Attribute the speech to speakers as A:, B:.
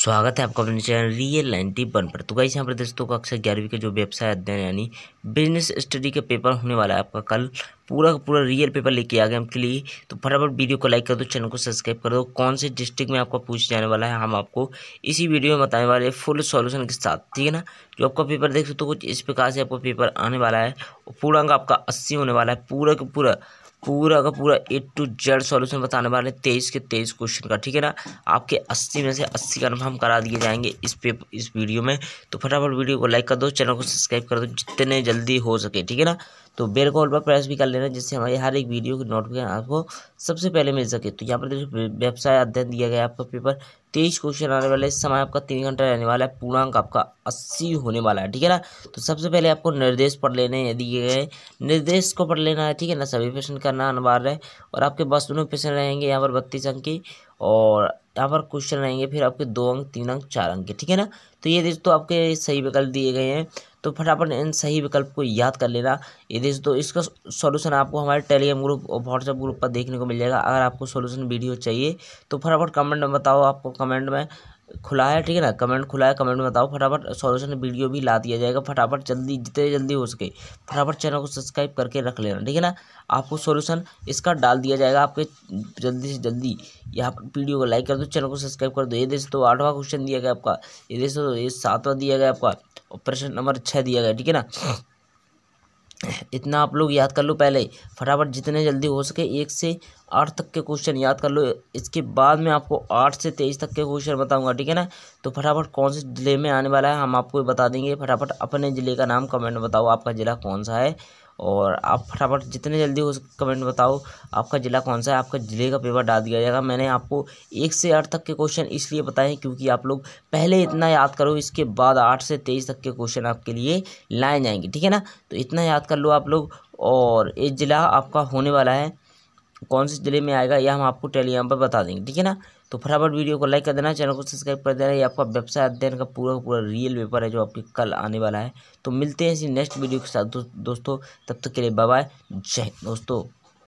A: स्वागत है आपका अपने चैनल रियल नाइनटी वन पर तो गाइस यहाँ पर दोस्तों कक्षा ग्यारहवीं का जो व्यवसाय अध्ययन यानी बिजनेस स्टडी का पेपर होने वाला है आपका कल पूरा पूरा रियल पेपर लेके आ गए हमके लिए तो फटाफट वीडियो को लाइक कर दो चैनल को सब्सक्राइब कर दो कौन से डिस्ट्रिक्ट में आपका पूछ जाने वाला है हम आपको इसी वीडियो में बताने वाले फुल सॉल्यूशन के साथ ठीक है ना जो आपका पेपर देख सकते हो कुछ इस प्रकार से आपका पेपर आने वाला है पूरा अंक आपका अस्सी होने वाला है पूरा का पूरा पूरा का पूरा ए टू जेड सॉल्यूशन बताने वाले हैं तेईस के तेईस क्वेश्चन का ठीक है ना आपके अस्सी में से अस्सी कन्फर्म करा दिए जाएंगे इस पे इस वीडियो में तो फटाफट वीडियो को लाइक कर दो चैनल को सब्सक्राइब कर दो जितने जल्दी हो सके ठीक है ना तो बेल को ऑल पर प्रेस भी कर लेना जिससे हमारी हर एक वीडियो की नोटिफिकेशन आपको सबसे पहले मिल सके तो यहाँ पर देखो व्यवसाय अध्ययन दिया गया आपका पेपर तेईस क्वेश्चन आने वाले इस समय आपका तीन घंटा रहने वाला है पूर्णांक आपका अस्सी होने वाला है ठीक है ना तो सबसे पहले आपको निर्देश पढ़ लेने दिए गए निर्देश को पढ़ लेना है ठीक है ना सभी प्रश्न करना अनिवार्य है और आपके बस दोनों प्रश्न रहेंगे यहाँ पर बत्तीस अंक की और यहाँ पर क्वेश्चन रहेंगे फिर आपके दो अंक तीन अंक चार अंक के ठीक है ना तो ये दोस्तों आपके सही विकल्प दिए गए हैं तो फटाफट इन सही विकल्प को याद कर लेना ये दोस्तों इसका सॉल्यूशन आपको हमारे टेलीग्राम ग्रुप और व्हाट्सएप ग्रुप पर देखने को मिल जाएगा अगर आपको सॉल्यूशन वीडियो चाहिए तो फटाफट कमेंट में बताओ आपको कमेंट में खुला है ठीक है ना कमेंट खुला है कमेंट में बताओ फटाफट सॉल्यूशन वीडियो भी ला दिया जाएगा फटाफट जल्दी जितने जल्दी हो सके फटाफट चैनल को सब्सक्राइब करके रख लेना ठीक है ना आपको सॉल्यूशन इसका डाल दिया जाएगा आपके जल्दी से जल्दी यहाँ पर वीडियो को लाइक कर दो चैनल को सब्सक्राइब कर दो ये देश तो आठवां क्वेश्चन दिया गया आपका ये देश तो ये सातवां दिया गया आपका और प्रश्न नंबर छः दिया गया ठीक है ना इतना आप लोग याद कर लो पहले फटाफट जितने जल्दी हो सके एक से आठ तक के क्वेश्चन याद कर लो इसके बाद में आपको आठ से तेईस तक के क्वेश्चन बताऊंगा ठीक है ना तो फटाफट कौन से ज़िले में आने वाला है हम आपको बता देंगे फटाफट अपने ज़िले का नाम कमेंट में बताओ आपका ज़िला कौन सा है और आप फटाफट जितने जल्दी हो कमेंट बताओ आपका ज़िला कौन सा है आपका ज़िले का पेपर डाल दिया जाएगा मैंने आपको एक से आठ तक के क्वेश्चन इसलिए बताएं क्योंकि आप लोग पहले इतना याद करो इसके बाद आठ से तेईस तक के क्वेश्चन आपके लिए लाए जाएंगे ठीक है ना तो इतना याद कर लो आप लोग और ये ज़िला आपका होने वाला है कौन से ज़िले में आएगा यह हम आपको टेलीग्राम पर बता देंगे ठीक है ना तो फटाफट वीडियो को लाइक कर देना चैनल को सब्सक्राइब कर देना ये आपका व्यवसाय अध्ययन का पूरा पूरा रियल पेपर है जो आपके कल आने वाला है तो मिलते हैं इसी नेक्स्ट वीडियो के साथ दो, दोस्तों तब तक के लिए बाय जय दोस्तों